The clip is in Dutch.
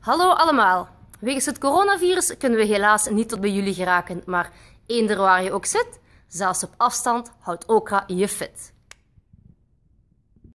Hallo allemaal. Wegens het coronavirus kunnen we helaas niet tot bij jullie geraken, maar eender waar je ook zit, zelfs op afstand, houdt Okra je fit.